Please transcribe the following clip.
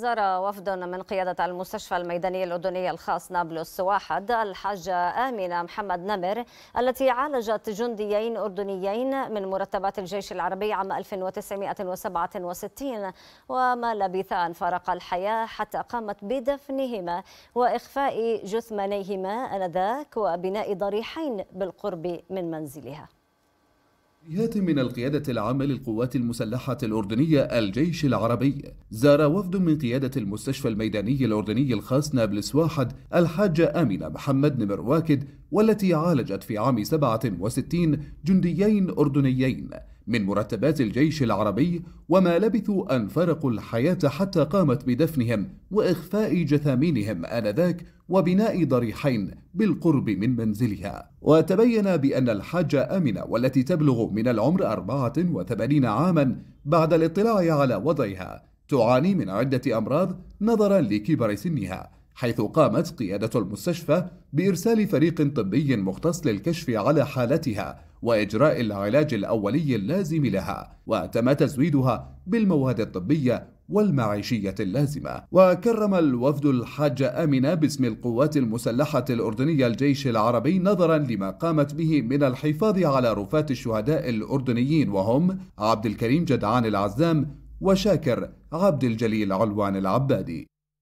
زار وفد من قيادة المستشفى الميداني الأردني الخاص نابلس واحد الحاجة آمنة محمد نمر التي عالجت جنديين أردنيين من مرتبات الجيش العربي عام 1967 وما لبث أن فارق الحياة حتى قامت بدفنهما وإخفاء جثمانيهما آنذاك وبناء ضريحين بالقرب من منزلها جهات من القيادة العامة للقوات المسلحة الأردنية الجيش العربي زار وفد من قيادة المستشفى الميداني الأردني الخاص نابلس واحد الحاجة آمنة محمد نمر واكد والتي عالجت في عام 67 جنديين أردنيين من مرتبات الجيش العربي وما لبثوا أن فرقوا الحياة حتى قامت بدفنهم وإخفاء جثامينهم آنذاك وبناء ضريحين بالقرب من منزلها وتبين بأن الحاجة أمنة والتي تبلغ من العمر 84 عاما بعد الاطلاع على وضعها تعاني من عدة أمراض نظرا لكبر سنها حيث قامت قيادة المستشفى بإرسال فريق طبي مختص للكشف على حالتها وإجراء العلاج الأولي اللازم لها وتم تزويدها بالمواد الطبية والمعيشية اللازمة وكرم الوفد الحاج آمنة باسم القوات المسلحة الأردنية الجيش العربي نظرا لما قامت به من الحفاظ على رفات الشهداء الأردنيين وهم عبد الكريم جدعان العزام وشاكر عبد الجليل علوان العبادي